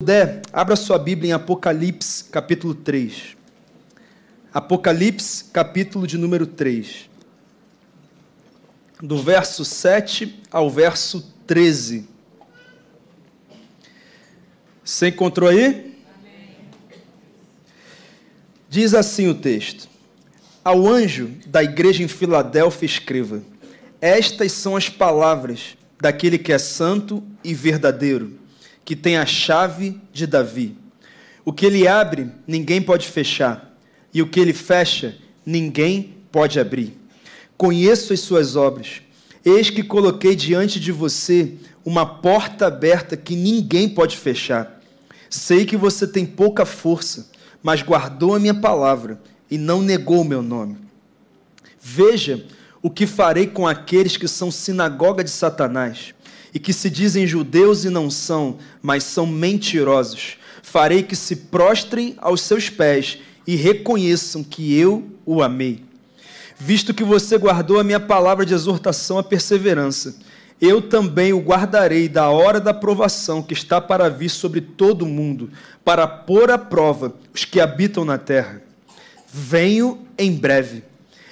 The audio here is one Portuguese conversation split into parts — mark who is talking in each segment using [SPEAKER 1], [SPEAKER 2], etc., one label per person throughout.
[SPEAKER 1] puder, abra sua Bíblia em Apocalipse, capítulo 3. Apocalipse, capítulo de número 3. Do verso 7 ao verso 13. Você encontrou aí? Amém. Diz assim o texto: Ao anjo da igreja em Filadélfia, escreva: Estas são as palavras daquele que é santo e verdadeiro que tem a chave de Davi. O que ele abre, ninguém pode fechar, e o que ele fecha, ninguém pode abrir. Conheço as suas obras. Eis que coloquei diante de você uma porta aberta que ninguém pode fechar. Sei que você tem pouca força, mas guardou a minha palavra e não negou o meu nome. Veja o que farei com aqueles que são sinagoga de Satanás e que se dizem judeus e não são, mas são mentirosos. Farei que se prostrem aos seus pés e reconheçam que eu o amei. Visto que você guardou a minha palavra de exortação à perseverança, eu também o guardarei da hora da provação que está para vir sobre todo o mundo, para pôr à prova os que habitam na terra. Venho em breve.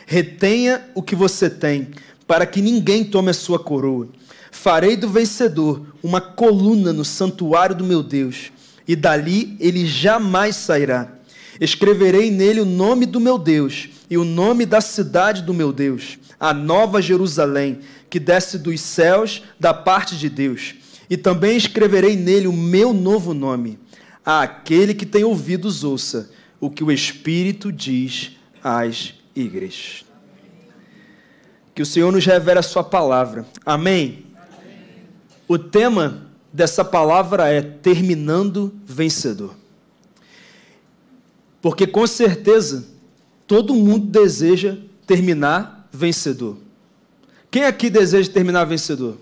[SPEAKER 1] Retenha o que você tem, para que ninguém tome a sua coroa. Farei do vencedor uma coluna no santuário do meu Deus, e dali ele jamais sairá. Escreverei nele o nome do meu Deus e o nome da cidade do meu Deus, a nova Jerusalém, que desce dos céus da parte de Deus. E também escreverei nele o meu novo nome. A aquele que tem ouvidos, ouça o que o Espírito diz às igrejas. Que o Senhor nos revele a sua palavra. Amém? Amém? O tema dessa palavra é Terminando Vencedor. Porque com certeza todo mundo deseja terminar vencedor. Quem aqui deseja terminar vencedor?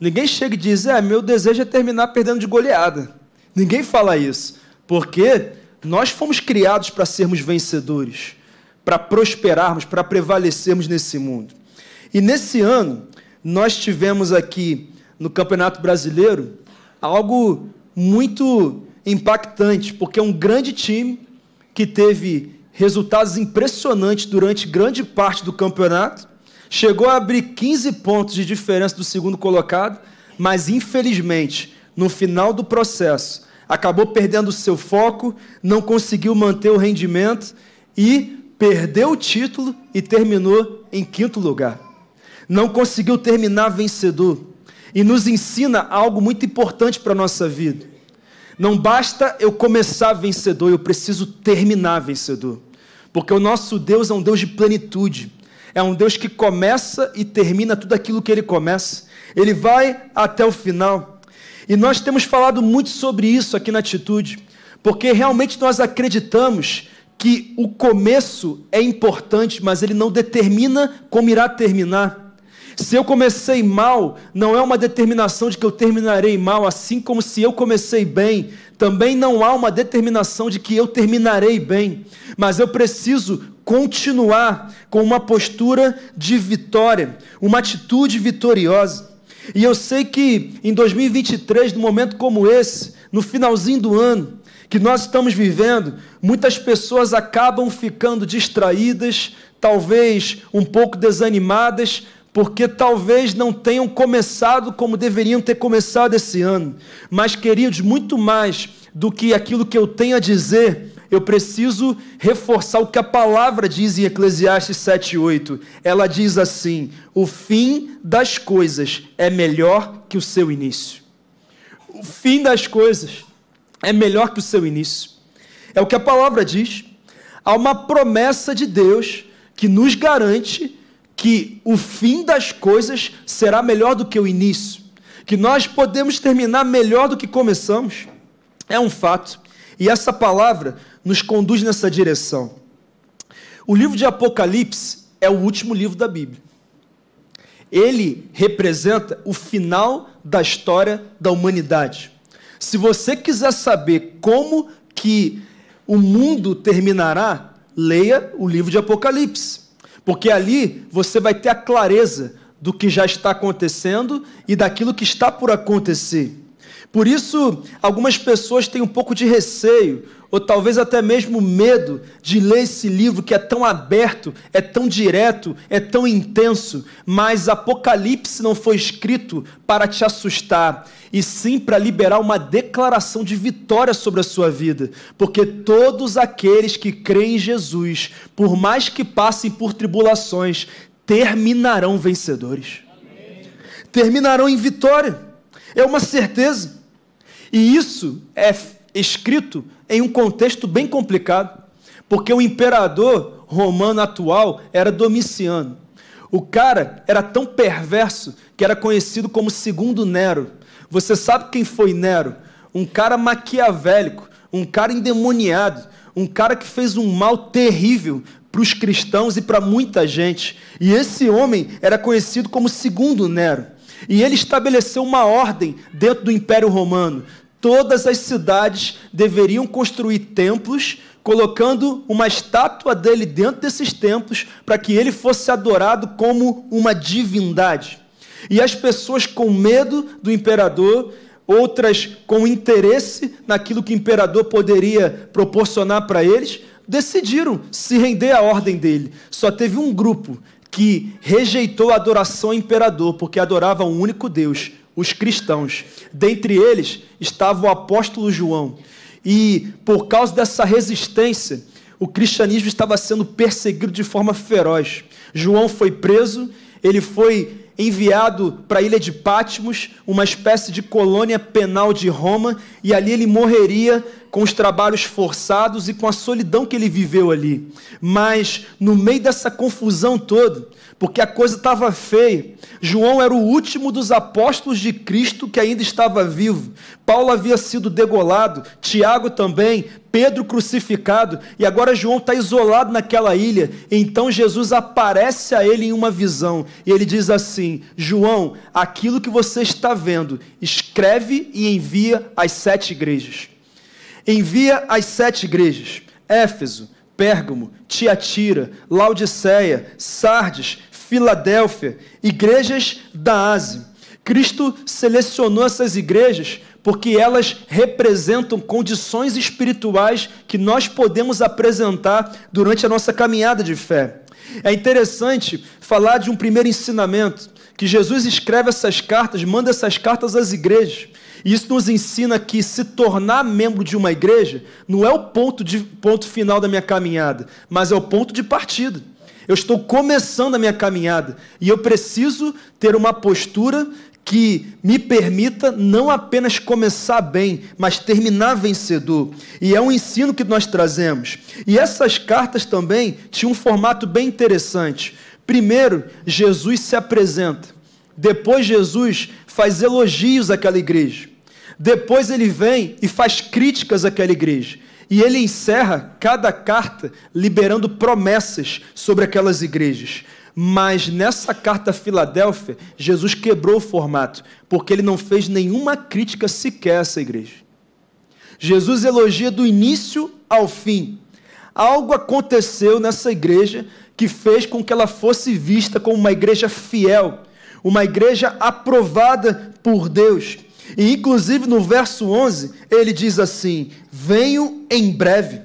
[SPEAKER 1] Ninguém chega e diz: É, meu desejo é terminar perdendo de goleada. Ninguém fala isso. Porque nós fomos criados para sermos vencedores para prosperarmos, para prevalecermos nesse mundo. E nesse ano, nós tivemos aqui no Campeonato Brasileiro algo muito impactante, porque é um grande time que teve resultados impressionantes durante grande parte do campeonato, chegou a abrir 15 pontos de diferença do segundo colocado, mas infelizmente, no final do processo, acabou perdendo o seu foco, não conseguiu manter o rendimento e perdeu o título e terminou em quinto lugar. Não conseguiu terminar vencedor. E nos ensina algo muito importante para a nossa vida. Não basta eu começar vencedor, eu preciso terminar vencedor. Porque o nosso Deus é um Deus de plenitude. É um Deus que começa e termina tudo aquilo que ele começa. Ele vai até o final. E nós temos falado muito sobre isso aqui na Atitude, porque realmente nós acreditamos que o começo é importante, mas ele não determina como irá terminar. Se eu comecei mal, não é uma determinação de que eu terminarei mal, assim como se eu comecei bem, também não há uma determinação de que eu terminarei bem, mas eu preciso continuar com uma postura de vitória, uma atitude vitoriosa. E eu sei que em 2023, num momento como esse, no finalzinho do ano, que nós estamos vivendo, muitas pessoas acabam ficando distraídas, talvez um pouco desanimadas, porque talvez não tenham começado como deveriam ter começado esse ano. Mas, queridos, muito mais do que aquilo que eu tenho a dizer, eu preciso reforçar o que a palavra diz em Eclesiastes 7:8. Ela diz assim: "O fim das coisas é melhor que o seu início". O fim das coisas é melhor que o seu início. É o que a palavra diz. Há uma promessa de Deus que nos garante que o fim das coisas será melhor do que o início, que nós podemos terminar melhor do que começamos. É um fato. E essa palavra nos conduz nessa direção. O livro de Apocalipse é o último livro da Bíblia. Ele representa o final da história da humanidade. Se você quiser saber como que o mundo terminará, leia o livro de Apocalipse. Porque ali você vai ter a clareza do que já está acontecendo e daquilo que está por acontecer. Por isso, algumas pessoas têm um pouco de receio, ou talvez até mesmo medo, de ler esse livro que é tão aberto, é tão direto, é tão intenso. Mas Apocalipse não foi escrito para te assustar, e sim para liberar uma declaração de vitória sobre a sua vida. Porque todos aqueles que creem em Jesus, por mais que passem por tribulações, terminarão vencedores. Terminarão em vitória. É uma certeza. E isso é escrito em um contexto bem complicado, porque o imperador romano atual era Domiciano. O cara era tão perverso que era conhecido como segundo Nero. Você sabe quem foi Nero? Um cara maquiavélico, um cara endemoniado, um cara que fez um mal terrível para os cristãos e para muita gente. E esse homem era conhecido como segundo Nero. E ele estabeleceu uma ordem dentro do Império Romano. Todas as cidades deveriam construir templos, colocando uma estátua dele dentro desses templos, para que ele fosse adorado como uma divindade. E as pessoas com medo do imperador, outras com interesse naquilo que o imperador poderia proporcionar para eles, decidiram se render à ordem dele. Só teve um grupo que rejeitou a adoração ao imperador, porque adorava um único Deus, os cristãos. Dentre eles estava o apóstolo João. E por causa dessa resistência, o cristianismo estava sendo perseguido de forma feroz. João foi preso, ele foi enviado para a ilha de Patmos, uma espécie de colônia penal de Roma, e ali ele morreria com os trabalhos forçados e com a solidão que ele viveu ali. Mas no meio dessa confusão toda, porque a coisa estava feia. João era o último dos apóstolos de Cristo que ainda estava vivo. Paulo havia sido degolado, Tiago também, Pedro crucificado, e agora João está isolado naquela ilha. Então Jesus aparece a ele em uma visão, e ele diz assim: João, aquilo que você está vendo, escreve e envia às sete igrejas. Envia às sete igrejas: Éfeso, Pérgamo, Tiatira, Laodiceia, Sardes, Filadélfia, igrejas da Ásia. Cristo selecionou essas igrejas porque elas representam condições espirituais que nós podemos apresentar durante a nossa caminhada de fé. É interessante falar de um primeiro ensinamento que Jesus escreve essas cartas, manda essas cartas às igrejas. E isso nos ensina que se tornar membro de uma igreja não é o ponto, de, ponto final da minha caminhada, mas é o ponto de partida. Eu estou começando a minha caminhada e eu preciso ter uma postura que me permita não apenas começar bem, mas terminar vencedor. E é um ensino que nós trazemos. E essas cartas também tinham um formato bem interessante. Primeiro, Jesus se apresenta. Depois, Jesus faz elogios àquela igreja. Depois, ele vem e faz críticas àquela igreja. E ele encerra cada carta liberando promessas sobre aquelas igrejas. Mas nessa carta a Filadélfia, Jesus quebrou o formato, porque ele não fez nenhuma crítica sequer a essa igreja. Jesus elogia do início ao fim. Algo aconteceu nessa igreja que fez com que ela fosse vista como uma igreja fiel, uma igreja aprovada por Deus. E inclusive no verso 11, ele diz assim: Venho em breve,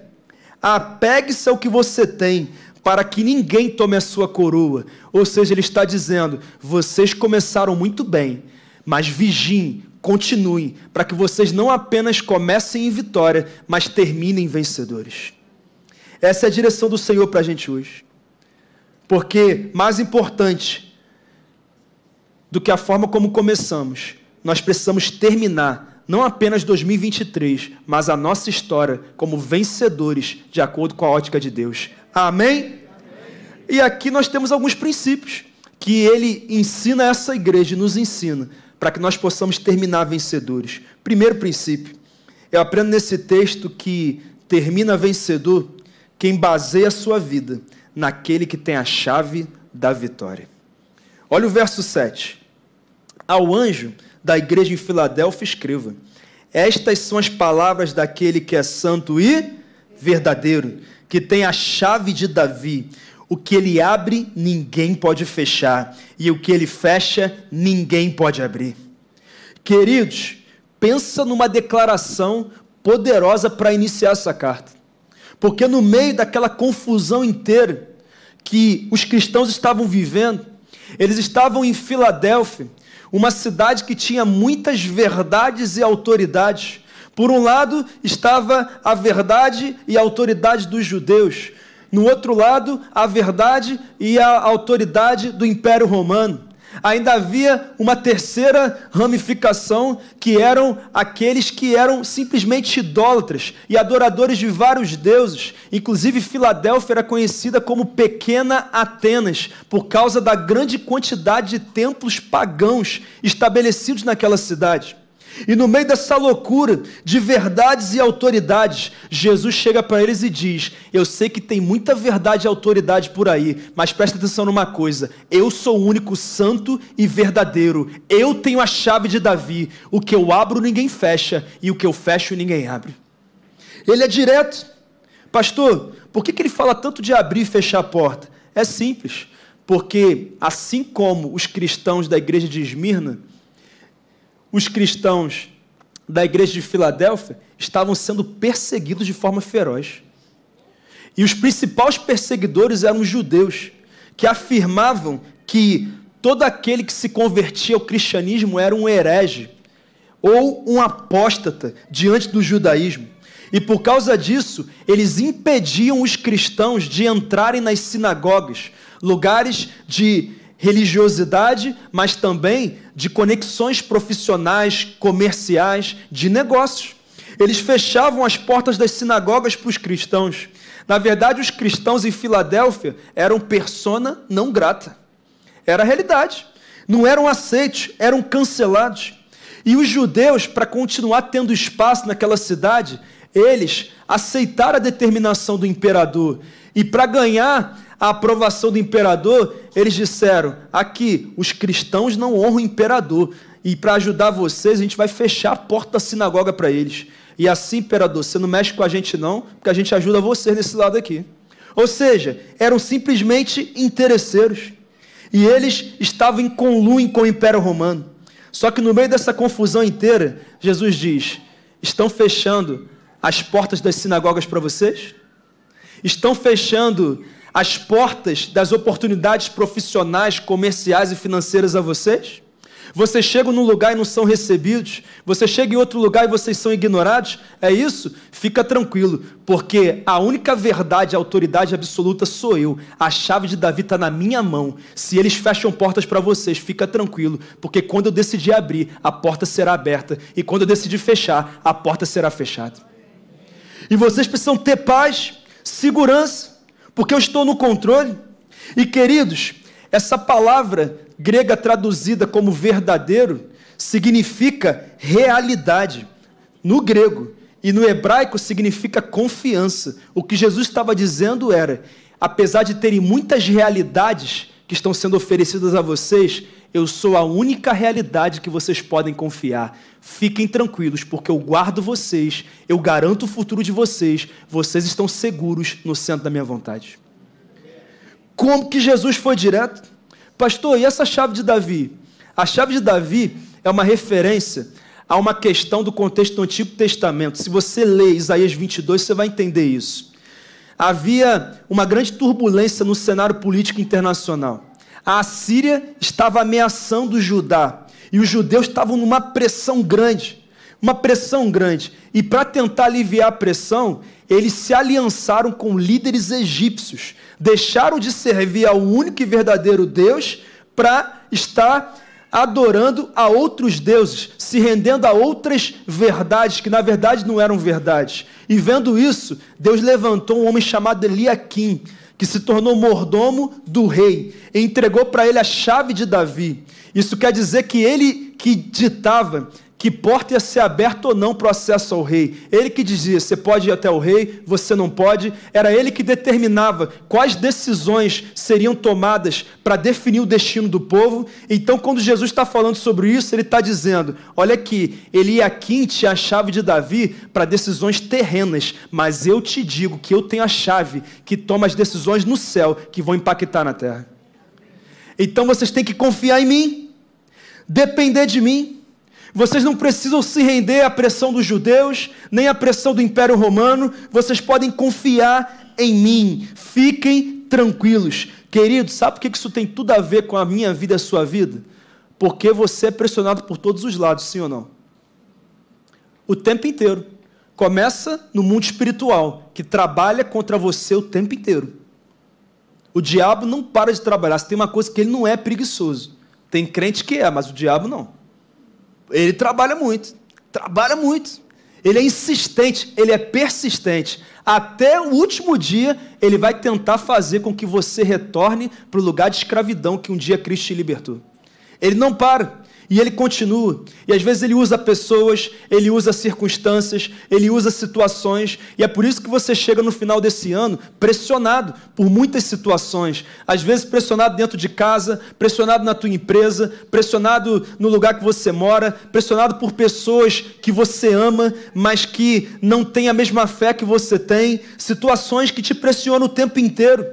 [SPEAKER 1] apegue-se ao que você tem, para que ninguém tome a sua coroa. Ou seja, ele está dizendo: vocês começaram muito bem, mas vigiem, continuem, para que vocês não apenas comecem em vitória, mas terminem vencedores. Essa é a direção do Senhor para a gente hoje. Porque mais importante do que a forma como começamos nós precisamos terminar não apenas 2023, mas a nossa história como vencedores de acordo com a ótica de Deus. Amém? Amém. E aqui nós temos alguns princípios que ele ensina essa igreja e nos ensina para que nós possamos terminar vencedores. Primeiro princípio, eu aprendo nesse texto que termina vencedor quem baseia a sua vida naquele que tem a chave da vitória. Olha o verso 7. Ao anjo da igreja em Filadélfia, escreva: Estas são as palavras daquele que é santo e verdadeiro, que tem a chave de Davi. O que ele abre, ninguém pode fechar, e o que ele fecha, ninguém pode abrir. Queridos, pensa numa declaração poderosa para iniciar essa carta. Porque no meio daquela confusão inteira que os cristãos estavam vivendo, eles estavam em Filadélfia, uma cidade que tinha muitas verdades e autoridades. Por um lado estava a verdade e a autoridade dos judeus, no outro lado, a verdade e a autoridade do Império Romano ainda havia uma terceira ramificação que eram aqueles que eram simplesmente idólatras e adoradores de vários deuses. Inclusive, Filadélfia era conhecida como Pequena Atenas por causa da grande quantidade de templos pagãos estabelecidos naquela cidade. E no meio dessa loucura de verdades e autoridades, Jesus chega para eles e diz: Eu sei que tem muita verdade e autoridade por aí, mas presta atenção numa coisa: eu sou o único santo e verdadeiro. Eu tenho a chave de Davi. O que eu abro, ninguém fecha, e o que eu fecho, ninguém abre. Ele é direto. Pastor, por que, que ele fala tanto de abrir e fechar a porta? É simples, porque assim como os cristãos da igreja de Esmirna, os cristãos da igreja de Filadélfia estavam sendo perseguidos de forma feroz. E os principais perseguidores eram os judeus, que afirmavam que todo aquele que se convertia ao cristianismo era um herege ou um apóstata diante do judaísmo. E por causa disso, eles impediam os cristãos de entrarem nas sinagogas, lugares de religiosidade, mas também de conexões profissionais, comerciais, de negócios. Eles fechavam as portas das sinagogas para os cristãos. Na verdade, os cristãos em Filadélfia eram persona não grata. Era a realidade. Não eram aceitos, eram cancelados. E os judeus, para continuar tendo espaço naquela cidade, eles aceitaram a determinação do imperador. E para ganhar a aprovação do imperador, eles disseram: aqui, os cristãos não honram o imperador. E para ajudar vocês, a gente vai fechar a porta da sinagoga para eles. E assim, imperador, você não mexe com a gente, não, porque a gente ajuda vocês nesse lado aqui. Ou seja, eram simplesmente interesseiros. E eles estavam em conluio com o Império Romano. Só que no meio dessa confusão inteira, Jesus diz: estão fechando as portas das sinagogas para vocês? Estão fechando as portas das oportunidades profissionais, comerciais e financeiras a vocês? Vocês chegam num lugar e não são recebidos? Você chega em outro lugar e vocês são ignorados? É isso? Fica tranquilo, porque a única verdade, a autoridade absoluta sou eu. A chave de Davi está na minha mão. Se eles fecham portas para vocês, fica tranquilo, porque quando eu decidir abrir, a porta será aberta. E quando eu decidir fechar, a porta será fechada. E vocês precisam ter paz, segurança porque eu estou no controle. E queridos, essa palavra grega traduzida como verdadeiro significa realidade no grego e no hebraico significa confiança. O que Jesus estava dizendo era: apesar de terem muitas realidades que estão sendo oferecidas a vocês, eu sou a única realidade que vocês podem confiar. Fiquem tranquilos, porque eu guardo vocês, eu garanto o futuro de vocês, vocês estão seguros no centro da minha vontade. Como que Jesus foi direto? Pastor, e essa chave de Davi? A chave de Davi é uma referência a uma questão do contexto do Antigo Testamento. Se você lê Isaías 22, você vai entender isso. Havia uma grande turbulência no cenário político internacional. A Assíria estava ameaçando Judá e os judeus estavam numa pressão grande, uma pressão grande. E para tentar aliviar a pressão, eles se aliançaram com líderes egípcios, deixaram de servir ao único e verdadeiro Deus para estar adorando a outros deuses, se rendendo a outras verdades que na verdade não eram verdades. E vendo isso, Deus levantou um homem chamado Eliakim, que se tornou mordomo do rei, entregou para ele a chave de Davi. Isso quer dizer que ele que ditava, que porta ia ser aberta ou não para o acesso ao rei. Ele que dizia: você pode ir até o rei, você não pode. Era ele que determinava quais decisões seriam tomadas para definir o destino do povo. Então, quando Jesus está falando sobre isso, ele está dizendo: olha aqui, a tinha a chave de Davi para decisões terrenas, mas eu te digo que eu tenho a chave que toma as decisões no céu que vão impactar na terra. Então vocês têm que confiar em mim, depender de mim. Vocês não precisam se render à pressão dos judeus, nem à pressão do Império Romano. Vocês podem confiar em mim. Fiquem tranquilos. Querido, sabe por que isso tem tudo a ver com a minha vida e a sua vida? Porque você é pressionado por todos os lados, sim ou não? O tempo inteiro. Começa no mundo espiritual, que trabalha contra você o tempo inteiro. O diabo não para de trabalhar. Se tem uma coisa que ele não é preguiçoso. Tem crente que é, mas o diabo não. Ele trabalha muito, trabalha muito. Ele é insistente, ele é persistente. Até o último dia, ele vai tentar fazer com que você retorne para o lugar de escravidão que um dia Cristo te libertou. Ele não para. E ele continua. E às vezes ele usa pessoas, ele usa circunstâncias, ele usa situações. E é por isso que você chega no final desse ano pressionado por muitas situações. Às vezes pressionado dentro de casa, pressionado na tua empresa, pressionado no lugar que você mora, pressionado por pessoas que você ama, mas que não têm a mesma fé que você tem. Situações que te pressionam o tempo inteiro.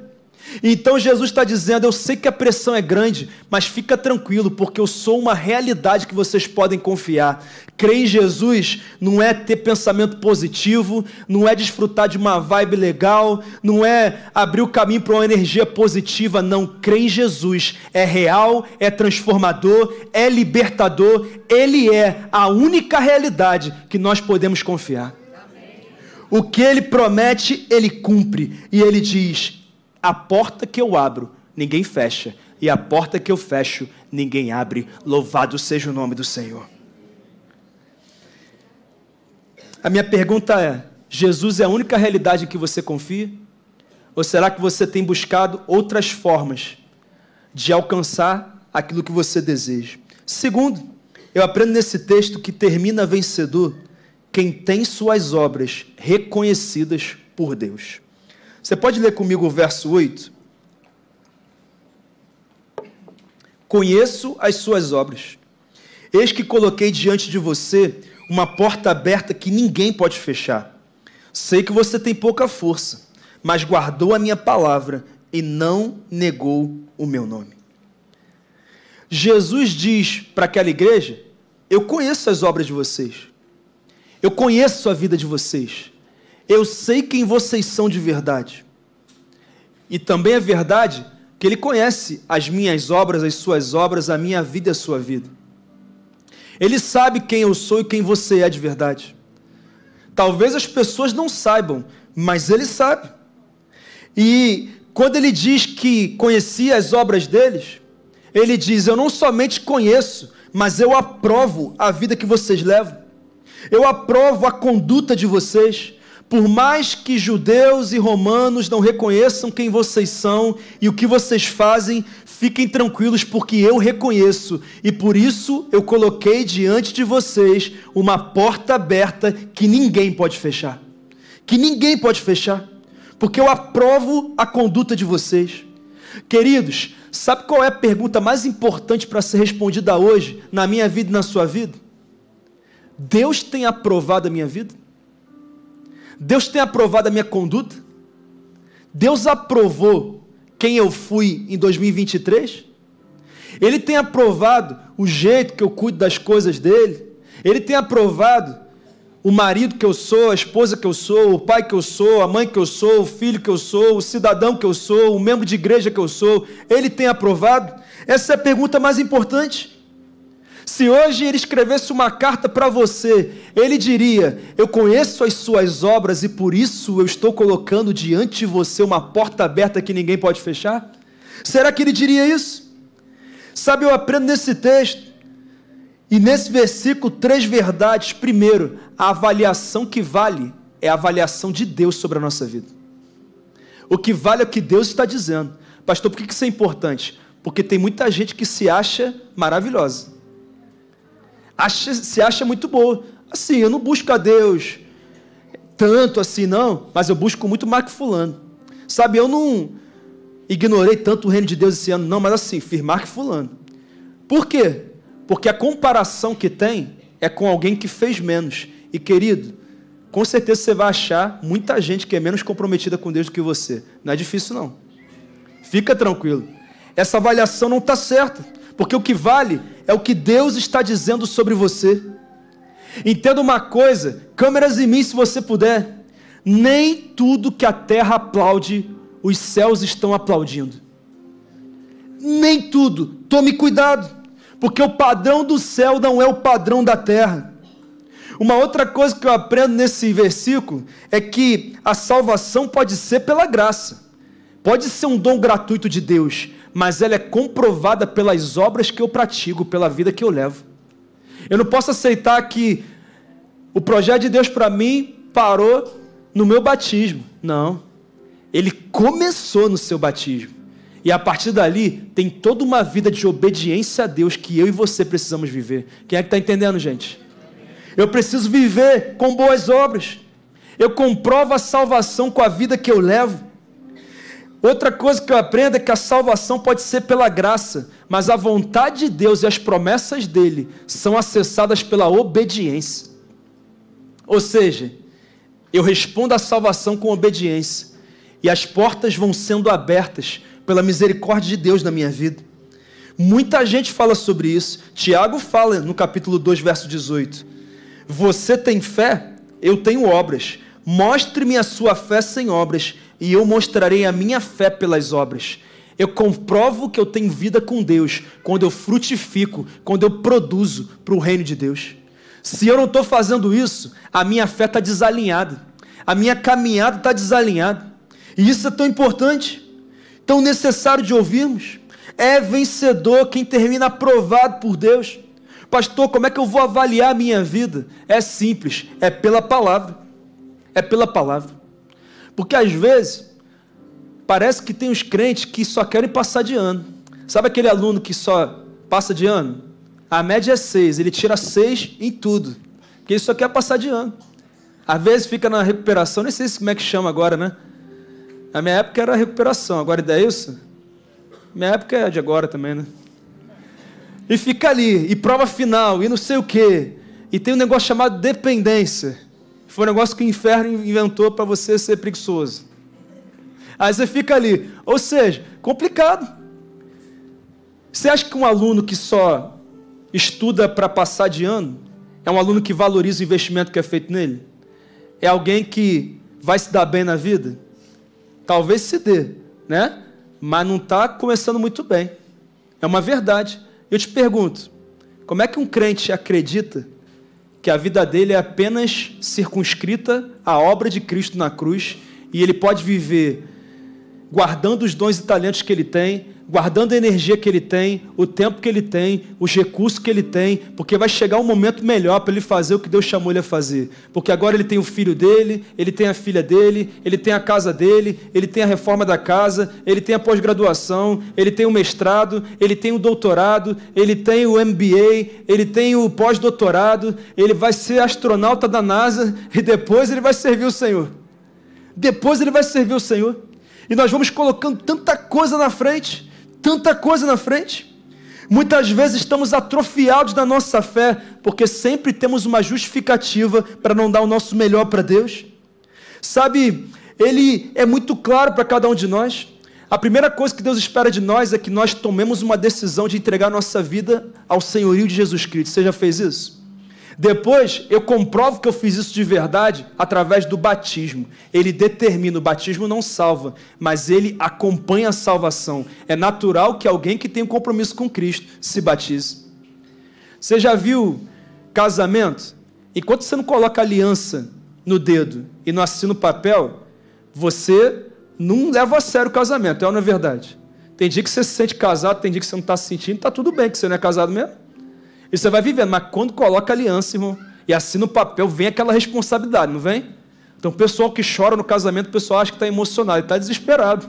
[SPEAKER 1] Então Jesus está dizendo: Eu sei que a pressão é grande, mas fica tranquilo, porque eu sou uma realidade que vocês podem confiar. Crer em Jesus não é ter pensamento positivo, não é desfrutar de uma vibe legal, não é abrir o caminho para uma energia positiva. Não, crer em Jesus é real, é transformador, é libertador. Ele é a única realidade que nós podemos confiar. O que ele promete, ele cumpre. E ele diz: a porta que eu abro, ninguém fecha. E a porta que eu fecho, ninguém abre. Louvado seja o nome do Senhor. A minha pergunta é: Jesus é a única realidade em que você confia? Ou será que você tem buscado outras formas de alcançar aquilo que você deseja? Segundo, eu aprendo nesse texto que termina vencedor quem tem suas obras reconhecidas por Deus. Você pode ler comigo o verso 8? Conheço as suas obras. Eis que coloquei diante de você uma porta aberta que ninguém pode fechar. Sei que você tem pouca força, mas guardou a minha palavra e não negou o meu nome. Jesus diz para aquela igreja: Eu conheço as obras de vocês. Eu conheço a vida de vocês. Eu sei quem vocês são de verdade. E também é verdade que Ele conhece as minhas obras, as suas obras, a minha vida e a sua vida. Ele sabe quem eu sou e quem você é de verdade. Talvez as pessoas não saibam, mas Ele sabe. E quando Ele diz que conhecia as obras deles, Ele diz: Eu não somente conheço, mas eu aprovo a vida que vocês levam. Eu aprovo a conduta de vocês. Por mais que judeus e romanos não reconheçam quem vocês são e o que vocês fazem, fiquem tranquilos, porque eu reconheço. E por isso eu coloquei diante de vocês uma porta aberta que ninguém pode fechar. Que ninguém pode fechar, porque eu aprovo a conduta de vocês. Queridos, sabe qual é a pergunta mais importante para ser respondida hoje, na minha vida e na sua vida? Deus tem aprovado a minha vida? Deus tem aprovado a minha conduta? Deus aprovou quem eu fui em 2023? Ele tem aprovado o jeito que eu cuido das coisas dele? Ele tem aprovado o marido que eu sou, a esposa que eu sou, o pai que eu sou, a mãe que eu sou, o filho que eu sou, o cidadão que eu sou, o membro de igreja que eu sou? Ele tem aprovado? Essa é a pergunta mais importante. Se hoje ele escrevesse uma carta para você, ele diria: Eu conheço as suas obras e por isso eu estou colocando diante de você uma porta aberta que ninguém pode fechar? Será que ele diria isso? Sabe, eu aprendo nesse texto e nesse versículo três verdades. Primeiro, a avaliação que vale é a avaliação de Deus sobre a nossa vida. O que vale é o que Deus está dizendo. Pastor, por que isso é importante? Porque tem muita gente que se acha maravilhosa acha, se acha muito boa. Assim, eu não busco a Deus tanto assim, não, mas eu busco muito Marco Fulano. Sabe, eu não ignorei tanto o reino de Deus esse ano, não, mas assim, firmar que Fulano. Por quê? Porque a comparação que tem é com alguém que fez menos. E querido, com certeza você vai achar muita gente que é menos comprometida com Deus do que você. Não é difícil, não. Fica tranquilo. Essa avaliação não está certa, porque o que vale é o que Deus está dizendo sobre você. Entenda uma coisa: câmeras em mim, se você puder. Nem tudo que a terra aplaude, os céus estão aplaudindo. Nem tudo. Tome cuidado, porque o padrão do céu não é o padrão da terra. Uma outra coisa que eu aprendo nesse versículo é que a salvação pode ser pela graça, pode ser um dom gratuito de Deus, mas ela é comprovada pelas obras que eu pratico, pela vida que eu levo. Eu não posso aceitar que o projeto de Deus para mim parou no meu batismo. Não. Ele começou no seu batismo. E a partir dali tem toda uma vida de obediência a Deus que eu e você precisamos viver. Quem é que está entendendo, gente? Eu preciso viver com boas obras. Eu comprovo a salvação com a vida que eu levo. Outra coisa que eu aprendo é que a salvação pode ser pela graça, mas a vontade de Deus e as promessas dele são acessadas pela obediência. Ou seja, eu respondo à salvação com obediência, e as portas vão sendo abertas pela misericórdia de Deus na minha vida. Muita gente fala sobre isso. Tiago fala no capítulo 2, verso 18: Você tem fé? Eu tenho obras. Mostre-me a sua fé sem obras, e eu mostrarei a minha fé pelas obras. Eu comprovo que eu tenho vida com Deus quando eu frutifico, quando eu produzo para o reino de Deus. Se eu não estou fazendo isso, a minha fé está desalinhada, a minha caminhada está desalinhada. E isso é tão importante, tão necessário de ouvirmos. É vencedor quem termina aprovado por Deus. Pastor, como é que eu vou avaliar a minha vida? É simples, é pela palavra. É pela palavra. Porque às vezes parece que tem os crentes que só querem passar de ano. Sabe aquele aluno que só passa de ano? A média é seis, ele tira seis em tudo. Porque ele só quer passar de ano. Às vezes fica na recuperação, nem sei como é que chama agora, né? Na minha época era recuperação, agora é isso? Minha época é de agora também, né? E fica ali, e prova final, e não sei o quê. E tem um negócio chamado dependência. Foi um negócio que o inferno inventou para você ser preguiçoso. Aí você fica ali. Ou seja, complicado. Você acha que um aluno que só estuda para passar de ano é um aluno que valoriza o investimento que é feito nele? É alguém que vai se dar bem na vida? Talvez se dê, né? Mas não está começando muito bem. É uma verdade. Eu te pergunto: como é que um crente acredita que a vida dele é apenas circunscrita à obra de Cristo na cruz e ele pode viver guardando os dons e talentos que ele tem, guardando a energia que ele tem, o tempo que ele tem, os recursos que ele tem, porque vai chegar um momento melhor para ele fazer o que Deus chamou ele a fazer. Porque agora ele tem o filho dele, ele tem a filha dele, ele tem a casa dele, ele tem a reforma da casa, ele tem a pós-graduação, ele tem o mestrado, ele tem o doutorado, ele tem o MBA, ele tem o pós-doutorado, ele vai ser astronauta da NASA e depois ele vai servir o Senhor. Depois ele vai servir o Senhor. E nós vamos colocando tanta coisa na frente tanta coisa na frente. Muitas vezes estamos atrofiados na nossa fé, porque sempre temos uma justificativa para não dar o nosso melhor para Deus. Sabe, ele é muito claro para cada um de nós. A primeira coisa que Deus espera de nós é que nós tomemos uma decisão de entregar nossa vida ao senhorio de Jesus Cristo. Você já fez isso? Depois eu comprovo que eu fiz isso de verdade através do batismo. Ele determina, o batismo não salva, mas ele acompanha a salvação. É natural que alguém que tem um compromisso com Cristo se batize. Você já viu casamento? Enquanto você não coloca aliança no dedo e não assina o papel, você não leva a sério o casamento, é ou não é verdade? Tem dia que você se sente casado, tem dia que você não está se sentindo, está tudo bem que você não é casado mesmo. E você vai vivendo, mas quando coloca aliança, irmão, e assina o papel, vem aquela responsabilidade, não vem? Então, o pessoal que chora no casamento, o pessoal acha que está emocionado, ele está desesperado.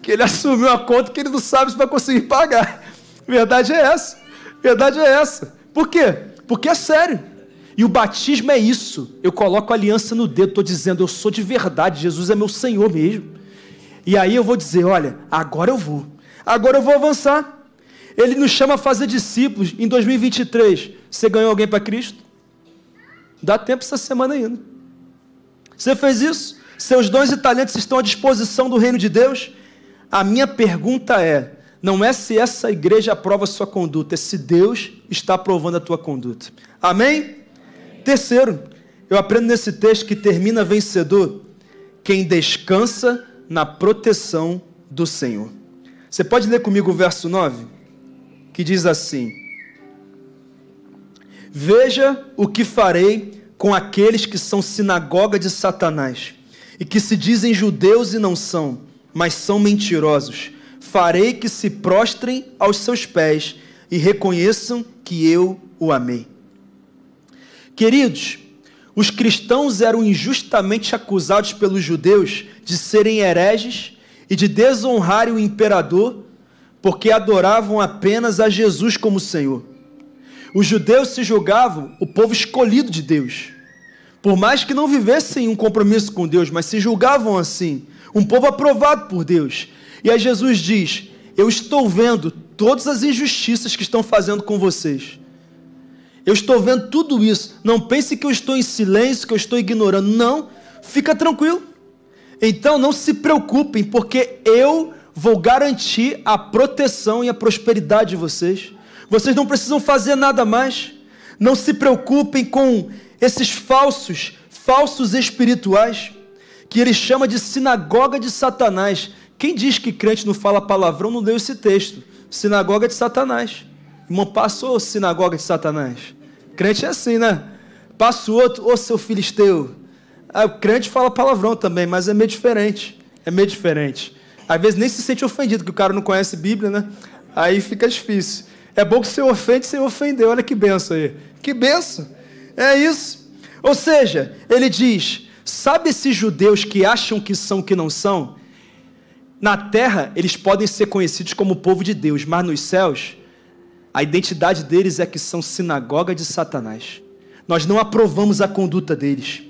[SPEAKER 1] que ele assumiu a conta que ele não sabe se vai conseguir pagar. Verdade é essa. Verdade é essa. Por quê? Porque é sério. E o batismo é isso. Eu coloco a aliança no dedo, estou dizendo, eu sou de verdade, Jesus é meu Senhor mesmo. E aí eu vou dizer: olha, agora eu vou. Agora eu vou avançar. Ele nos chama a fazer discípulos. Em 2023, você ganhou alguém para Cristo? Dá tempo essa semana ainda. Você fez isso? Seus dons e talentos estão à disposição do reino de Deus? A minha pergunta é: não é se essa igreja aprova a sua conduta, é se Deus está aprovando a tua conduta. Amém? Amém? Terceiro, eu aprendo nesse texto que termina vencedor quem descansa na proteção do Senhor. Você pode ler comigo o verso 9? que diz assim: Veja o que farei com aqueles que são sinagoga de Satanás e que se dizem judeus e não são, mas são mentirosos. Farei que se prostrem aos seus pés e reconheçam que eu o amei. Queridos, os cristãos eram injustamente acusados pelos judeus de serem hereges e de desonrarem o imperador porque adoravam apenas a Jesus como Senhor. Os judeus se julgavam o povo escolhido de Deus. Por mais que não vivessem um compromisso com Deus, mas se julgavam assim, um povo aprovado por Deus. E aí Jesus diz: Eu estou vendo todas as injustiças que estão fazendo com vocês. Eu estou vendo tudo isso. Não pense que eu estou em silêncio, que eu estou ignorando. Não, fica tranquilo. Então não se preocupem, porque eu vou garantir a proteção e a prosperidade de vocês. Vocês não precisam fazer nada mais. Não se preocupem com esses falsos, falsos espirituais, que ele chama de sinagoga de Satanás. Quem diz que crente não fala palavrão não deu esse texto. Sinagoga de Satanás. Irmão, passou sinagoga de Satanás? Crente é assim, né? Passa o outro, ô seu filisteu. Ah, o crente fala palavrão também, mas é meio diferente. É meio diferente. Às vezes nem se sente ofendido, que o cara não conhece Bíblia, né? Aí fica difícil. É bom que você ofende você ofendeu. Olha que benção aí. Que benção. É isso. Ou seja, ele diz: sabe esses judeus que acham que são que não são? Na terra, eles podem ser conhecidos como povo de Deus, mas nos céus, a identidade deles é que são sinagoga de Satanás. Nós não aprovamos a conduta deles.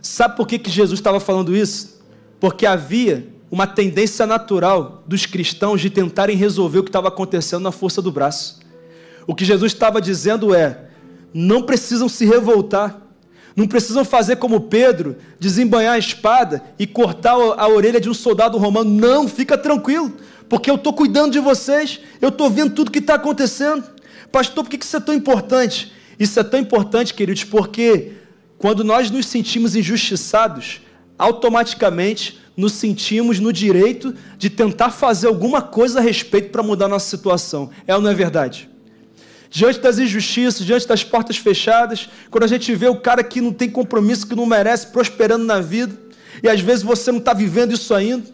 [SPEAKER 1] Sabe por que, que Jesus estava falando isso? Porque havia uma tendência natural dos cristãos de tentarem resolver o que estava acontecendo na força do braço. O que Jesus estava dizendo é: não precisam se revoltar, não precisam fazer como Pedro, desembanhar a espada e cortar a orelha de um soldado romano. Não, fica tranquilo, porque eu estou cuidando de vocês, eu estou vendo tudo que está acontecendo. Pastor, por que isso é tão importante? Isso é tão importante, queridos, porque quando nós nos sentimos injustiçados, automaticamente nos sentimos no direito de tentar fazer alguma coisa a respeito para mudar nossa situação. É ou não é verdade? Diante das injustiças, diante das portas fechadas, quando a gente vê o cara que não tem compromisso, que não merece, prosperando na vida, e às vezes você não está vivendo isso ainda,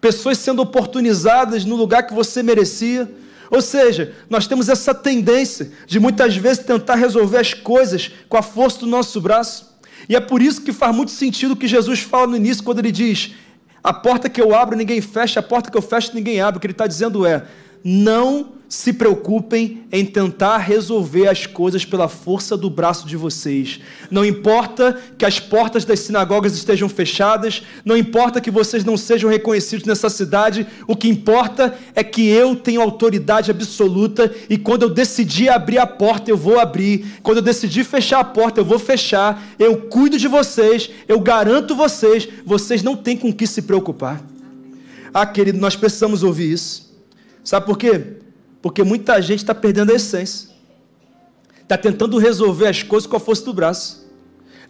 [SPEAKER 1] pessoas sendo oportunizadas no lugar que você merecia. Ou seja, nós temos essa tendência de muitas vezes tentar resolver as coisas com a força do nosso braço. E é por isso que faz muito sentido o que Jesus fala no início, quando ele diz: a porta que eu abro, ninguém fecha, a porta que eu fecho, ninguém abre. O que ele está dizendo é: não se preocupem em tentar resolver as coisas pela força do braço de vocês. Não importa que as portas das sinagogas estejam fechadas, não importa que vocês não sejam reconhecidos nessa cidade, o que importa é que eu tenho autoridade absoluta e quando eu decidi abrir a porta, eu vou abrir. Quando eu decidi fechar a porta, eu vou fechar. Eu cuido de vocês, eu garanto vocês, vocês não têm com que se preocupar. Ah, querido, nós precisamos ouvir isso. Sabe por quê? Porque muita gente está perdendo a essência. Está tentando resolver as coisas com a força do braço.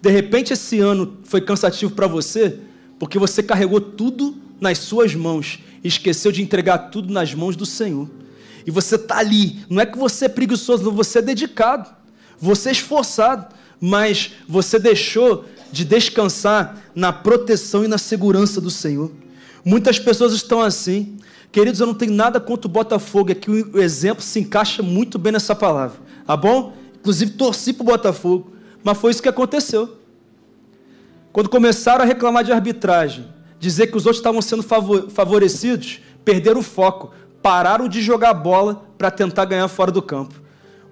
[SPEAKER 1] De repente, esse ano foi cansativo para você, porque você carregou tudo nas suas mãos e esqueceu de entregar tudo nas mãos do Senhor. E você está ali. Não é que você é preguiçoso, não, você é dedicado, você é esforçado, mas você deixou de descansar na proteção e na segurança do Senhor. Muitas pessoas estão assim. Queridos, eu não tenho nada contra o Botafogo, é que o exemplo se encaixa muito bem nessa palavra, tá bom? Inclusive torci para o Botafogo, mas foi isso que aconteceu. Quando começaram a reclamar de arbitragem, dizer que os outros estavam sendo favorecidos, perderam o foco, pararam de jogar bola para tentar ganhar fora do campo.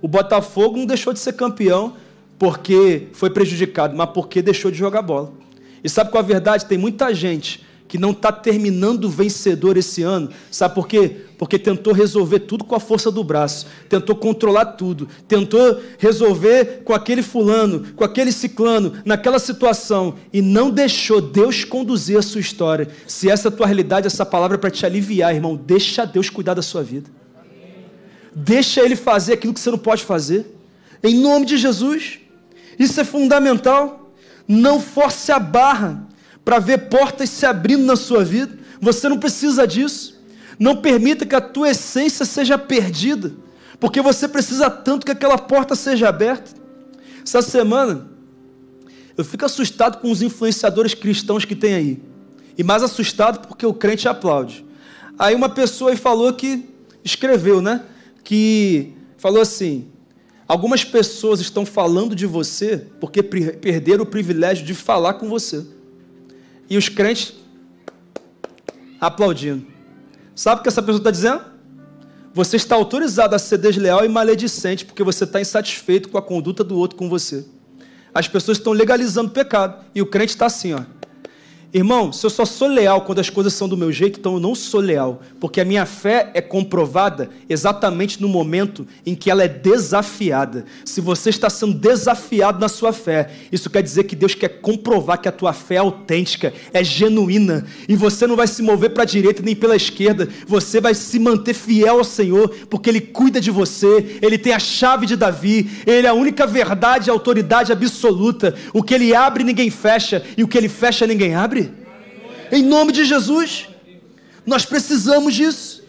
[SPEAKER 1] O Botafogo não deixou de ser campeão porque foi prejudicado, mas porque deixou de jogar bola. E sabe qual é a verdade? Tem muita gente que não está terminando vencedor esse ano. Sabe por quê? Porque tentou resolver tudo com a força do braço, tentou controlar tudo, tentou resolver com aquele fulano, com aquele ciclano, naquela situação, e não deixou Deus conduzir a sua história. Se essa é a tua realidade, essa palavra é para te aliviar, irmão, deixa Deus cuidar da sua vida. Deixa Ele fazer aquilo que você não pode fazer. Em nome de Jesus. Isso é fundamental. Não force a barra para ver portas se abrindo na sua vida. Você não precisa disso. Não permita que a tua essência seja perdida, porque você precisa tanto que aquela porta seja aberta. Essa semana, eu fico assustado com os influenciadores cristãos que tem aí. E mais assustado porque o crente aplaude. Aí uma pessoa aí falou que escreveu, né? Que falou assim: algumas pessoas estão falando de você porque perderam o privilégio de falar com você e os crentes aplaudindo. Sabe o que essa pessoa está dizendo? Você está autorizado a ser desleal e maledicente porque você está insatisfeito com a conduta do outro com você. As pessoas estão legalizando o pecado e o crente está assim, ó. Irmão, se eu só sou leal quando as coisas são do meu jeito, então eu não sou leal, porque a minha fé é comprovada exatamente no momento em que ela é desafiada. Se você está sendo desafiado na sua fé, isso quer dizer que Deus quer comprovar que a tua fé é autêntica, é genuína, e você não vai se mover para a direita nem pela esquerda, você vai se manter fiel ao Senhor, porque Ele cuida de você, Ele tem a chave de Davi, Ele é a única verdade e autoridade absoluta. O que Ele abre, ninguém fecha, e o que Ele fecha, ninguém abre. Em nome de Jesus. Nós precisamos disso.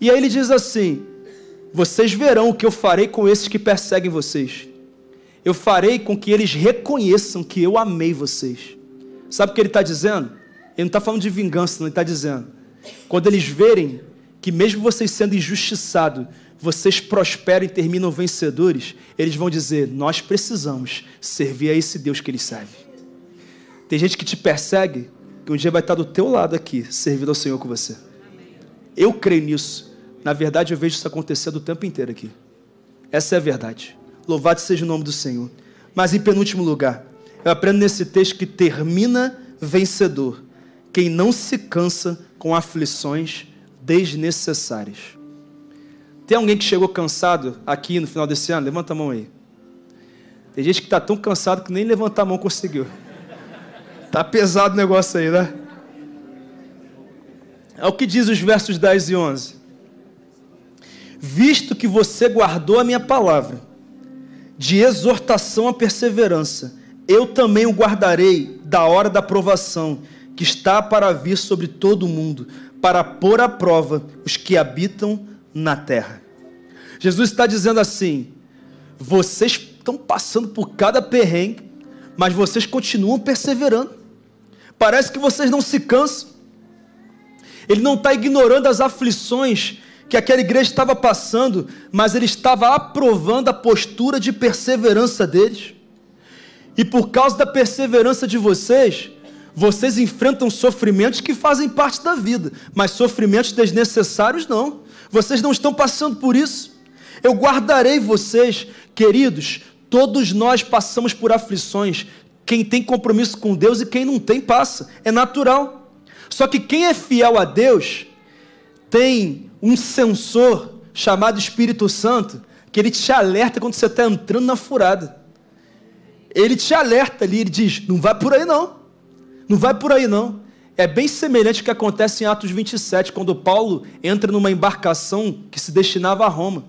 [SPEAKER 1] E aí ele diz assim: Vocês verão o que eu farei com esses que perseguem vocês. Eu farei com que eles reconheçam que eu amei vocês. Sabe o que ele está dizendo? Ele não está falando de vingança, não, ele está dizendo. Quando eles verem que, mesmo vocês sendo injustiçados, vocês prosperam e terminam vencedores, eles vão dizer: Nós precisamos servir a esse Deus que ele serve. Tem gente que te persegue que um dia vai estar do teu lado aqui, servindo ao Senhor com você. Eu creio nisso. Na verdade, eu vejo isso acontecendo o tempo inteiro aqui. Essa é a verdade. Louvado seja o nome do Senhor. Mas em penúltimo lugar, eu aprendo nesse texto que termina vencedor quem não se cansa com aflições desnecessárias. Tem alguém que chegou cansado aqui no final desse ano? Levanta a mão aí. Tem gente que está tão cansado que nem levantar a mão conseguiu. Tá pesado o negócio aí, né? É o que diz os versos 10 e 11. Visto que você guardou a minha palavra de exortação à perseverança, eu também o guardarei da hora da provação que está para vir sobre todo o mundo, para pôr à prova os que habitam na terra. Jesus está dizendo assim: vocês estão passando por cada perrengue, mas vocês continuam perseverando. Parece que vocês não se cansam. Ele não está ignorando as aflições que aquela igreja estava passando, mas ele estava aprovando a postura de perseverança deles. E por causa da perseverança de vocês, vocês enfrentam sofrimentos que fazem parte da vida, mas sofrimentos desnecessários não. Vocês não estão passando por isso. Eu guardarei vocês, queridos. Todos nós passamos por aflições, quem tem compromisso com Deus e quem não tem passa. É natural. Só que quem é fiel a Deus tem um sensor chamado Espírito Santo que ele te alerta quando você está entrando na furada. Ele te alerta ali, ele diz: não vai por aí não. Não vai por aí não. É bem semelhante ao que acontece em Atos 27, quando Paulo entra numa embarcação que se destinava a Roma.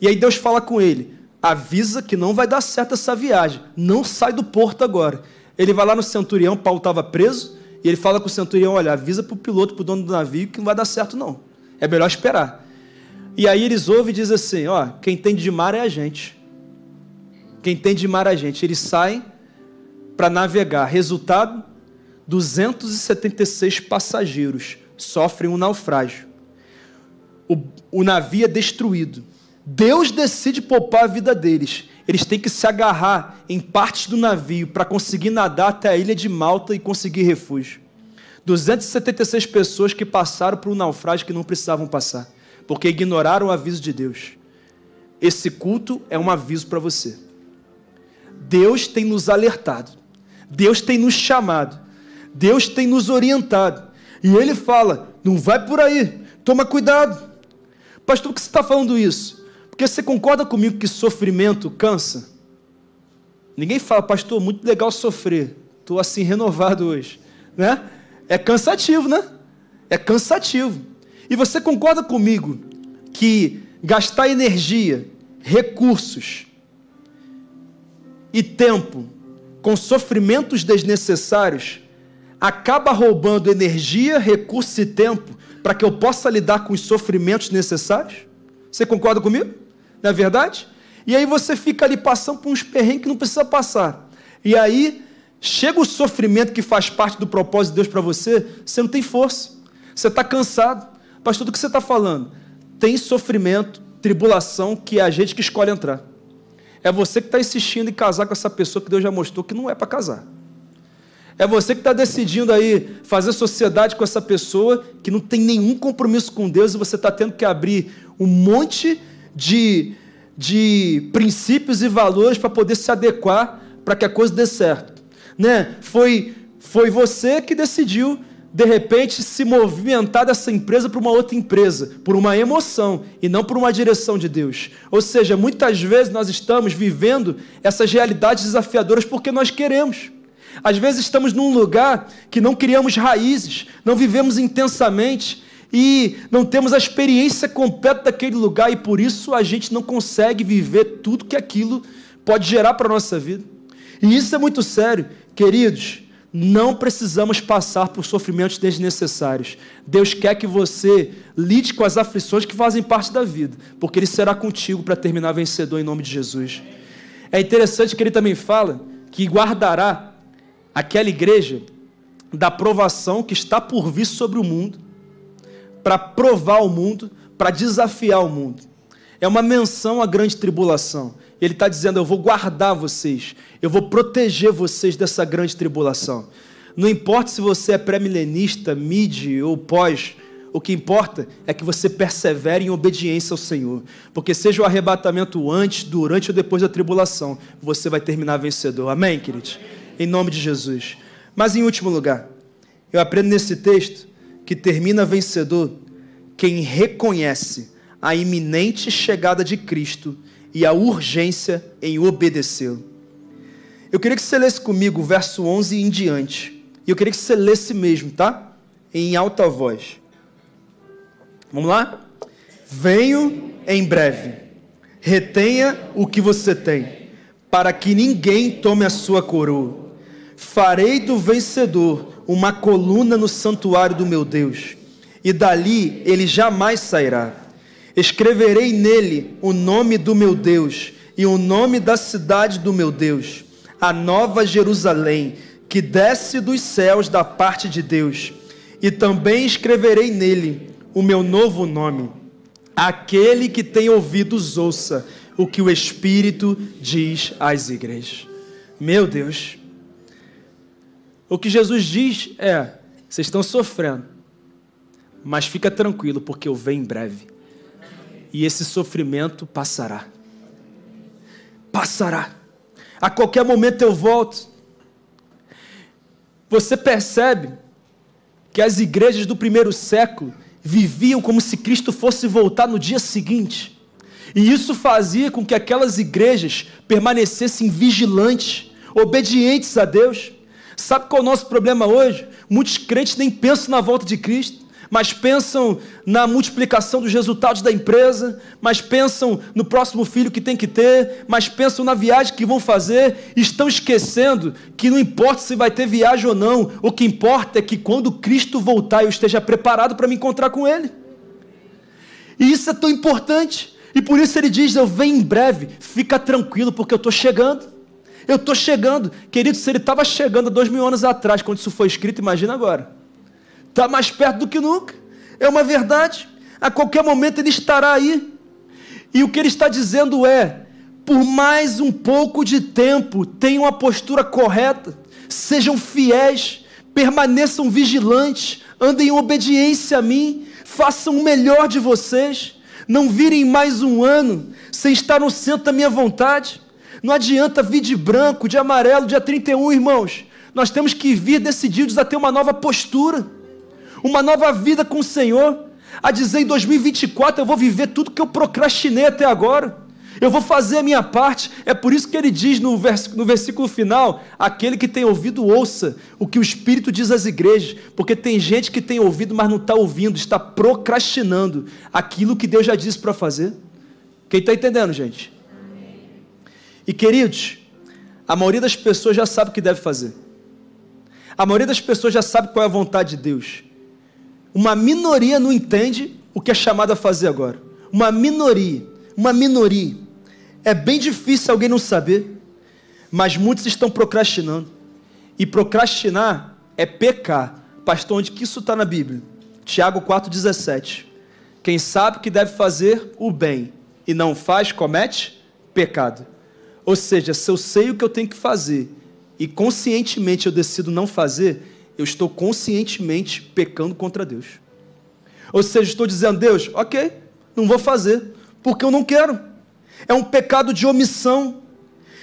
[SPEAKER 1] E aí Deus fala com ele: avisa que não vai dar certo essa viagem, não sai do porto agora. Ele vai lá no centurião, Paulo estava preso, e ele fala com o centurião: olha, avisa para o piloto, para o dono do navio, que não vai dar certo, não. É melhor esperar. E aí eles ouvem e dizem assim: ó, quem tem de mar é a gente. Quem tem de mar é a gente. Eles saem para navegar. Resultado: 276 passageiros sofrem um naufrágio. O, o navio é destruído Deus decide poupar a vida deles. Eles têm que se agarrar em partes do navio para conseguir nadar até a ilha de Malta e conseguir refúgio. 276 pessoas que passaram por um naufrágio que não precisavam passar, porque ignoraram o aviso de Deus. Esse culto é um aviso para você. Deus tem nos alertado, Deus tem nos chamado, Deus tem nos orientado. E Ele fala: não vai por aí, toma cuidado. Pastor, por que você está falando isso? Porque você concorda comigo que sofrimento cansa? Ninguém fala, pastor, muito legal sofrer. Estou assim renovado hoje. Né? É cansativo, né? É cansativo. E você concorda comigo que gastar energia, recursos e tempo com sofrimentos desnecessários acaba roubando energia, recursos e tempo para que eu possa lidar com os sofrimentos necessários? Você concorda comigo? Não é verdade? E aí você fica ali passando por uns perrengues que não precisa passar. E aí chega o sofrimento que faz parte do propósito de Deus para você, você não tem força. Você está cansado. Pastor, do que você está falando? Tem sofrimento, tribulação, que é a gente que escolhe entrar. É você que está insistindo em casar com essa pessoa que Deus já mostrou que não é para casar. É você que está decidindo aí fazer sociedade com essa pessoa que não tem nenhum compromisso com Deus e você está tendo que abrir um monte de de, de princípios e valores para poder se adequar para que a coisa dê certo. Né? Foi, foi você que decidiu, de repente, se movimentar dessa empresa para uma outra empresa, por uma emoção e não por uma direção de Deus. Ou seja, muitas vezes nós estamos vivendo essas realidades desafiadoras porque nós queremos. Às vezes estamos num lugar que não criamos raízes, não vivemos intensamente, e não temos a experiência completa daquele lugar e por isso a gente não consegue viver tudo que aquilo pode gerar para a nossa vida. E isso é muito sério, queridos. Não precisamos passar por sofrimentos desnecessários. Deus quer que você lide com as aflições que fazem parte da vida, porque Ele será contigo para terminar vencedor em nome de Jesus. É interessante que ele também fala que guardará aquela igreja da provação que está por vir sobre o mundo para provar o mundo, para desafiar o mundo. É uma menção à grande tribulação. Ele está dizendo: Eu vou guardar vocês, eu vou proteger vocês dessa grande tribulação. Não importa se você é pré-milenista, mid ou pós, o que importa é que você persevere em obediência ao Senhor, porque seja o arrebatamento antes, durante ou depois da tribulação, você vai terminar vencedor. Amém, queridos? Em nome de Jesus. Mas em último lugar, eu aprendo nesse texto que termina vencedor quem reconhece a iminente chegada de Cristo e a urgência em obedecê-lo. Eu queria que você lesse comigo o verso 11 em diante. E eu queria que você lesse mesmo, tá? Em alta voz. Vamos lá? Venho em breve. Retenha o que você tem, para que ninguém tome a sua coroa. Farei do vencedor uma coluna no santuário do meu Deus, e dali ele jamais sairá. Escreverei nele o nome do meu Deus e o nome da cidade do meu Deus, a nova Jerusalém, que desce dos céus da parte de Deus. E também escreverei nele o meu novo nome. Aquele que tem ouvidos, ouça o que o Espírito diz às igrejas. Meu Deus. O que Jesus diz é: vocês estão sofrendo, mas fica tranquilo, porque eu venho em breve. E esse sofrimento passará. Passará. A qualquer momento eu volto. Você percebe que as igrejas do primeiro século viviam como se Cristo fosse voltar no dia seguinte. E isso fazia com que aquelas igrejas permanecessem vigilantes, obedientes a Deus. Sabe qual é o nosso problema hoje? Muitos crentes nem pensam na volta de Cristo, mas pensam na multiplicação dos resultados da empresa, mas pensam no próximo filho que tem que ter, mas pensam na viagem que vão fazer, estão esquecendo que não importa se vai ter viagem ou não, o que importa é que quando Cristo voltar eu esteja preparado para me encontrar com Ele. E isso é tão importante, e por isso ele diz: Eu venho em breve, fica tranquilo, porque eu estou chegando. Eu estou chegando. Querido, se ele estava chegando há dois mil anos atrás, quando isso foi escrito, imagina agora. Está mais perto do que nunca. É uma verdade. A qualquer momento ele estará aí. E o que ele está dizendo é: por mais um pouco de tempo, tenham a postura correta, sejam fiéis, permaneçam vigilantes, andem em obediência a mim, façam o melhor de vocês, não virem mais um ano sem estar no centro da minha vontade. Não adianta vir de branco, de amarelo, dia 31, irmãos. Nós temos que vir decididos a ter uma nova postura, uma nova vida com o Senhor, a dizer em 2024 eu vou viver tudo que eu procrastinei até agora. Eu vou fazer a minha parte. É por isso que ele diz no, vers no versículo final: aquele que tem ouvido, ouça o que o Espírito diz às igrejas. Porque tem gente que tem ouvido, mas não está ouvindo, está procrastinando aquilo que Deus já disse para fazer. Quem está entendendo, gente? E queridos, a maioria das pessoas já sabe o que deve fazer. A maioria das pessoas já sabe qual é a vontade de Deus. Uma minoria não entende o que é chamado a fazer agora. Uma minoria, uma minoria. É bem difícil alguém não saber, mas muitos estão procrastinando. E procrastinar é pecar. Pastor, onde que isso está na Bíblia? Tiago 4,17. Quem sabe que deve fazer o bem e não faz, comete pecado. Ou seja, se eu sei o que eu tenho que fazer e conscientemente eu decido não fazer, eu estou conscientemente pecando contra Deus. Ou seja, estou dizendo, Deus, ok, não vou fazer, porque eu não quero. É um pecado de omissão.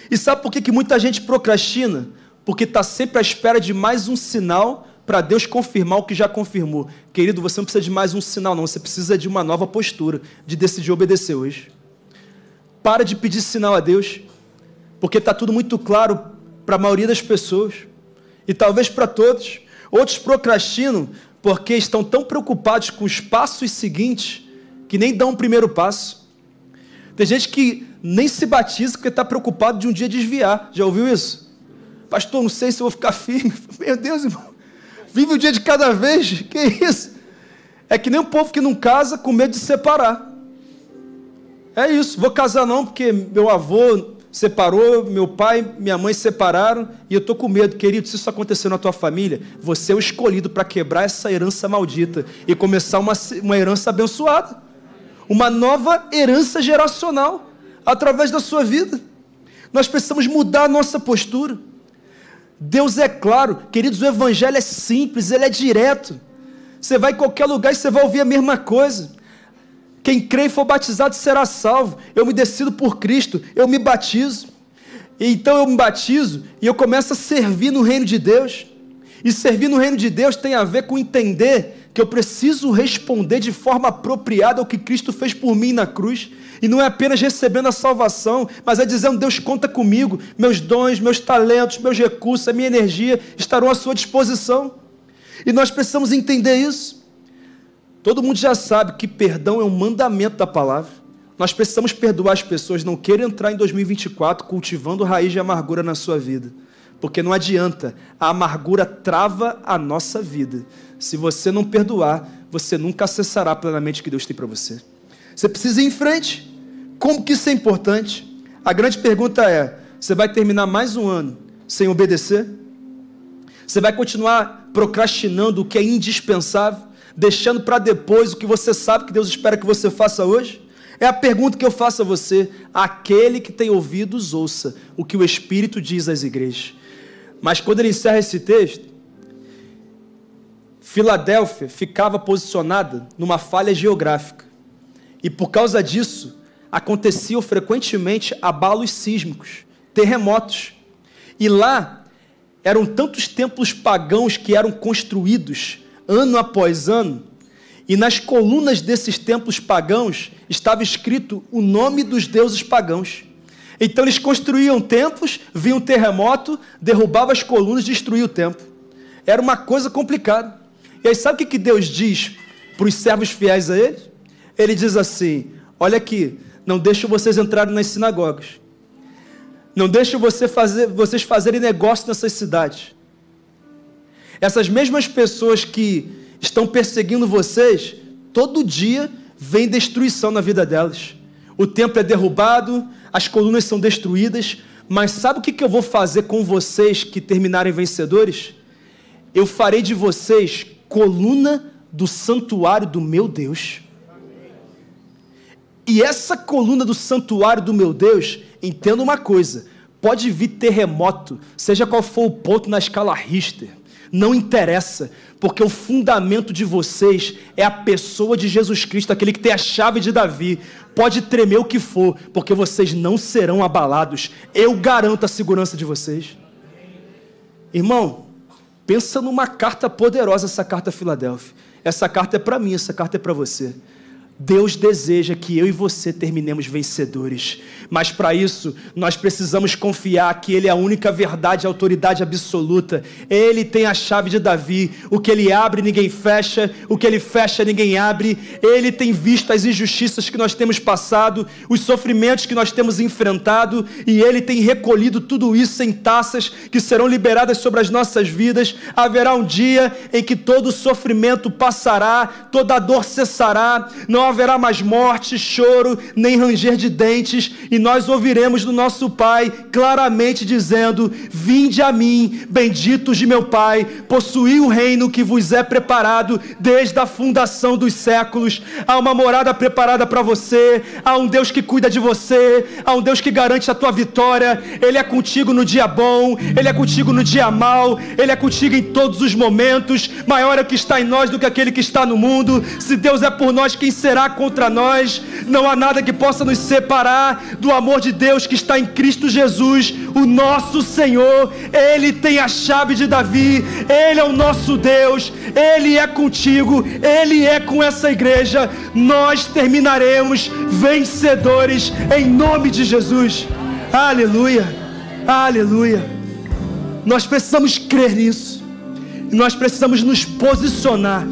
[SPEAKER 1] E sabe por que, que muita gente procrastina? Porque está sempre à espera de mais um sinal para Deus confirmar o que já confirmou. Querido, você não precisa de mais um sinal, não. Você precisa de uma nova postura, de decidir obedecer hoje. Para de pedir sinal a Deus porque está tudo muito claro para a maioria das pessoas e talvez para todos. Outros procrastinam porque estão tão preocupados com os passos seguintes que nem dão o um primeiro passo. Tem gente que nem se batiza porque está preocupado de um dia desviar. Já ouviu isso? Pastor, não sei se eu vou ficar firme. Meu Deus, irmão. Vive o um dia de cada vez. Que isso? É que nem o um povo que não casa com medo de separar. É isso. Vou casar não porque meu avô separou, meu pai, minha mãe se separaram e eu estou com medo, querido. Se isso acontecer na tua família, você é o escolhido para quebrar essa herança maldita e começar uma, uma herança abençoada, uma nova herança geracional através da sua vida. Nós precisamos mudar a nossa postura. Deus é claro, queridos, o Evangelho é simples, ele é direto. Você vai em qualquer lugar e você vai ouvir a mesma coisa. Quem crê e for batizado será salvo. Eu me decido por Cristo, eu me batizo. Então eu me batizo e eu começo a servir no reino de Deus. E servir no reino de Deus tem a ver com entender que eu preciso responder de forma apropriada ao que Cristo fez por mim na cruz. E não é apenas recebendo a salvação, mas é dizendo: Deus conta comigo, meus dons, meus talentos, meus recursos, a minha energia estarão à sua disposição. E nós precisamos entender isso. Todo mundo já sabe que perdão é um mandamento da palavra. Nós precisamos perdoar as pessoas. Não queira entrar em 2024 cultivando raiz de amargura na sua vida. Porque não adianta. A amargura trava a nossa vida. Se você não perdoar, você nunca acessará plenamente o que Deus tem para você. Você precisa ir em frente. Como que isso é importante? A grande pergunta é: você vai terminar mais um ano sem obedecer? Você vai continuar procrastinando o que é indispensável? deixando para depois o que você sabe que Deus espera que você faça hoje? É a pergunta que eu faço a você. Aquele que tem ouvidos, ouça o que o Espírito diz às igrejas. Mas quando ele encerra esse texto, Filadélfia ficava posicionada numa falha geográfica. E por causa disso, aconteciam frequentemente abalos sísmicos, terremotos. E lá eram tantos templos pagãos que eram construídos ano após ano, e nas colunas desses templos pagãos estava escrito o nome dos deuses pagãos. Então eles construíam templos, vinha um terremoto, derrubava as colunas, destruía o templo. Era uma coisa complicada. E aí sabe o que Deus diz para os servos fiéis a ele? Ele diz assim: Olha aqui, não deixo vocês entrarem nas sinagogas. Não deixo você fazer, vocês fazerem negócio nessas cidades. Essas mesmas pessoas que estão perseguindo vocês, todo dia vem destruição na vida delas. O templo é derrubado, as colunas são destruídas, mas sabe o que eu vou fazer com vocês que terminarem vencedores? Eu farei de vocês coluna do santuário do meu Deus. E essa coluna do santuário do meu Deus, entenda uma coisa: pode vir terremoto, seja qual for o ponto na escala Richter, não interessa, porque o fundamento de vocês é a pessoa de Jesus Cristo, aquele que tem a chave de Davi. Pode tremer o que for, porque vocês não serão abalados. Eu garanto a segurança de vocês. Irmão, pensa numa carta poderosa essa carta Filadélfia. Essa carta é para mim, essa carta é para você. Deus deseja que eu e você terminemos vencedores, mas para isso nós precisamos confiar que Ele é a única verdade, e autoridade absoluta. Ele tem a chave de Davi. O que Ele abre, ninguém fecha. O que Ele fecha, ninguém abre. Ele tem visto as injustiças que nós temos passado, os sofrimentos que nós temos enfrentado, e Ele tem recolhido tudo isso em taças que serão liberadas sobre as nossas vidas. Haverá um dia em que todo sofrimento passará, toda dor cessará. Não não haverá mais morte, choro, nem ranger de dentes, e nós ouviremos do nosso Pai claramente dizendo: Vinde a mim, benditos de meu Pai, possuí o reino que vos é preparado desde a fundação dos séculos. Há uma morada preparada para você, há um Deus que cuida de você, há um Deus que garante a tua vitória. Ele é contigo no dia bom, ele é contigo no dia mal, ele é contigo em todos os momentos. Maior é o que está em nós do que aquele que está no mundo. Se Deus é por nós, quem será? Será contra nós, não há nada que possa nos separar do amor de Deus que está em Cristo Jesus, o nosso Senhor. Ele tem a chave de Davi, ele é o nosso Deus, ele é contigo, ele é com essa igreja. Nós terminaremos vencedores em nome de Jesus. Aleluia, aleluia. Nós precisamos crer nisso, nós precisamos nos posicionar.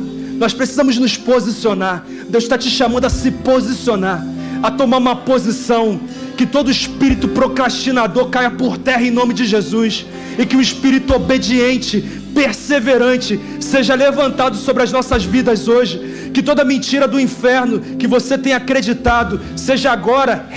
[SPEAKER 1] Nós precisamos nos posicionar. Deus está te chamando a se posicionar, a tomar uma posição. Que todo espírito procrastinador caia por terra em nome de Jesus. E que o espírito obediente, perseverante, seja levantado sobre as nossas vidas hoje. Que toda mentira do inferno que você tem acreditado seja agora.